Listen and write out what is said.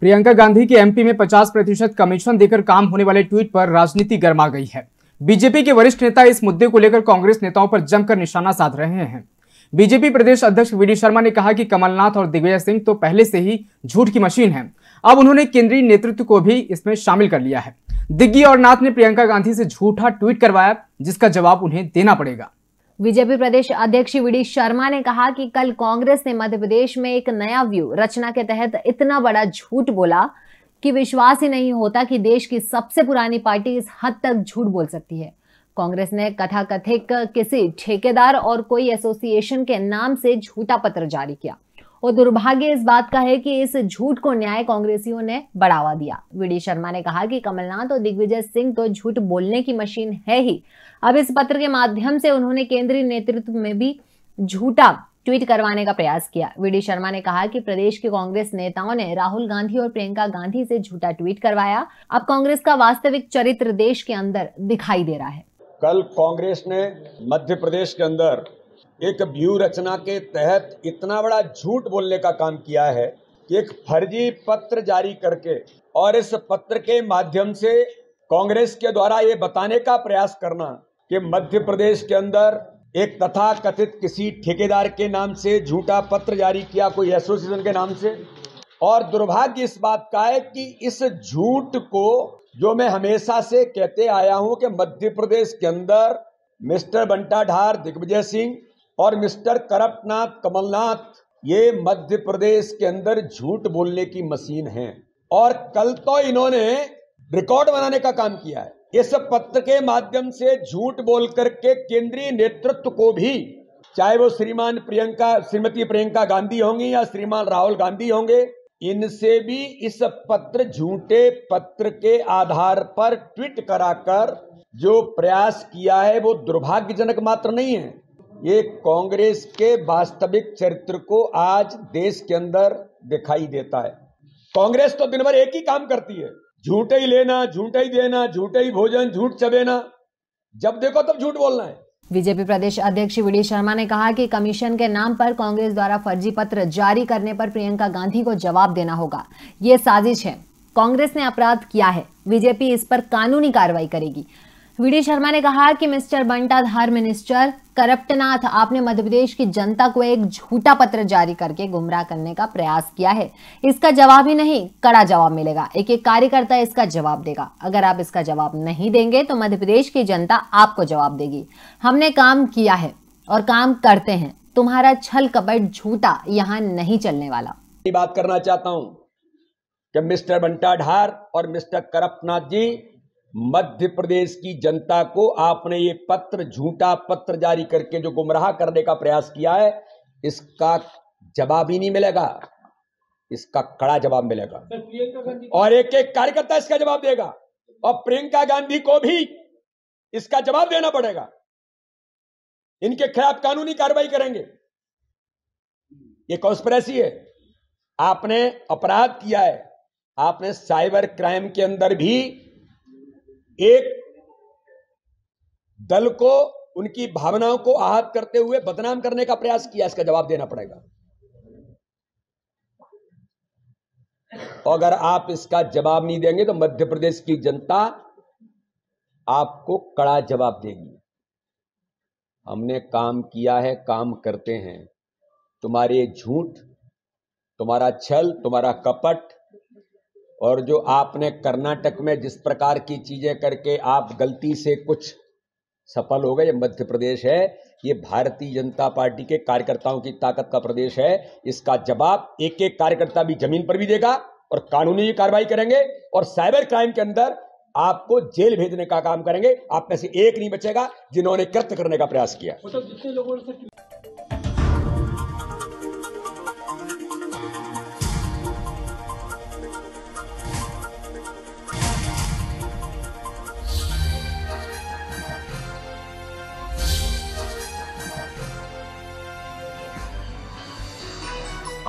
प्रियंका गांधी के एमपी में 50 प्रतिशत कमीशन देकर काम होने वाले ट्वीट पर राजनीति गर्मा गई है बीजेपी के वरिष्ठ नेता इस मुद्दे को लेकर कांग्रेस नेताओं पर जमकर निशाना साध रहे हैं बीजेपी प्रदेश अध्यक्ष वी शर्मा ने कहा कि कमलनाथ और दिग्विजय सिंह तो पहले से ही झूठ की मशीन है अब उन्होंने केंद्रीय नेतृत्व को भी इसमें शामिल कर लिया है दिग्गी और नाथ ने प्रियंका गांधी से झूठा ट्वीट करवाया जिसका जवाब उन्हें देना पड़ेगा बीजेपी प्रदेश अध्यक्ष वी शर्मा ने कहा कि कल कांग्रेस ने मध्य प्रदेश में एक नया व्यू रचना के तहत इतना बड़ा झूठ बोला कि विश्वास ही नहीं होता कि देश की सबसे पुरानी पार्टी इस हद तक झूठ बोल सकती है कांग्रेस ने कथाकथित किसी ठेकेदार और कोई एसोसिएशन के नाम से झूठा पत्र जारी किया और दुर्भाग्य इस बात का है कि इस झूठ को न्याय कांग्रेसियों ने बढ़ावा दिया वी शर्मा ने कहा कि कमलनाथ और दिग्विजय सिंह तो झूठ बोलने की मशीन है ही अब इस पत्र के माध्यम से उन्होंने केंद्रीय नेतृत्व में भी झूठा ट्वीट करवाने का प्रयास किया वीडी शर्मा ने कहा कि प्रदेश के कांग्रेस नेताओं ने राहुल गांधी और प्रियंका गांधी से झूठा ट्वीट करवाया अब कांग्रेस का वास्तविक चरित्र देश के अंदर दिखाई दे रहा है कल कांग्रेस ने मध्य प्रदेश के अंदर एक व्यू रचना के तहत इतना बड़ा झूठ बोलने का काम किया है कि एक फर्जी पत्र जारी करके और इस पत्र के माध्यम से कांग्रेस के द्वारा ये बताने का प्रयास करना कि मध्य प्रदेश के अंदर एक तथा कथित किसी ठेकेदार के नाम से झूठा पत्र जारी किया कोई एसोसिएशन के नाम से और दुर्भाग्य इस बात का है कि इस झूठ को जो मैं हमेशा से कहते आया हूं कि मध्य प्रदेश के अंदर मिस्टर बंटाढार दिग्विजय सिंह और मिस्टर करपनाथ कमलनाथ ये मध्य प्रदेश के अंदर झूठ बोलने की मशीन है और कल तो इन्होंने रिकॉर्ड बनाने का काम किया है इस पत्र के माध्यम से झूठ बोल करके केंद्रीय नेतृत्व को भी चाहे वो श्रीमान प्रियंका श्रीमती प्रियंका गांधी होंगी या श्रीमान राहुल गांधी होंगे इनसे भी इस पत्र झूठे पत्र के आधार पर ट्वीट कराकर जो प्रयास किया है वो दुर्भाग्यजनक मात्र नहीं है ये कांग्रेस के वास्तविक चरित्र को आज देश के अंदर दिखाई देता है कांग्रेस तो दिन भर एक ही काम करती है झूठे ही लेना झूठे ही देना झूठे ही भोजन झूठ चबेना जब देखो तब झूठ बोलना है बीजेपी प्रदेश अध्यक्ष विडी शर्मा ने कहा कि कमीशन के नाम पर कांग्रेस द्वारा फर्जी पत्र जारी करने पर प्रियंका गांधी को जवाब देना होगा ये साजिश है कांग्रेस ने अपराध किया है बीजेपी इस पर कानूनी कार्रवाई करेगी वीडी शर्मा ने कहा कि मिस्टर बंटाधार मिनिस्टर करप्टनाथ आपने मध्यप्रदेश की जनता को एक झूठा पत्र जारी करके गुमराह करने का प्रयास किया है इसका जवाब ही नहीं कड़ा जवाब मिलेगा एक एक कार्यकर्ता इसका जवाब देगा अगर आप इसका जवाब नहीं देंगे तो मध्यप्रदेश की जनता आपको जवाब देगी हमने काम किया है और काम करते हैं तुम्हारा छल कपट झूठा यहाँ नहीं चलने वाला बात करना चाहता हूँ कि मिस्टर बंटाधार और मिस्टर करप्टनाथ जी मध्य प्रदेश की जनता को आपने ये पत्र झूठा पत्र जारी करके जो गुमराह करने का प्रयास किया है इसका जवाब ही नहीं मिलेगा इसका कड़ा जवाब मिलेगा और एक एक कार्यकर्ता इसका जवाब देगा और प्रियंका गांधी को भी इसका जवाब देना पड़ेगा इनके खिलाफ कानूनी कार्रवाई करेंगे ये कॉन्स्परेसी है आपने अपराध किया है आपने साइबर क्राइम के अंदर भी एक दल को उनकी भावनाओं को आहत करते हुए बदनाम करने का प्रयास किया इसका जवाब देना पड़ेगा अगर आप इसका जवाब नहीं देंगे तो मध्य प्रदेश की जनता आपको कड़ा जवाब देगी हमने काम किया है काम करते हैं तुम्हारे झूठ तुम्हारा छल तुम्हारा कपट और जो आपने कर्नाटक में जिस प्रकार की चीजें करके आप गलती से कुछ सफल हो गए ये मध्य प्रदेश है ये भारतीय जनता पार्टी के कार्यकर्ताओं की ताकत का प्रदेश है इसका जवाब एक एक कार्यकर्ता भी जमीन पर भी देगा और कानूनी कार्रवाई करेंगे और साइबर क्राइम के अंदर आपको जेल भेजने का काम करेंगे आप में से एक नहीं बचेगा जिन्होंने कृत करने का प्रयास किया तो जितने लोगों ने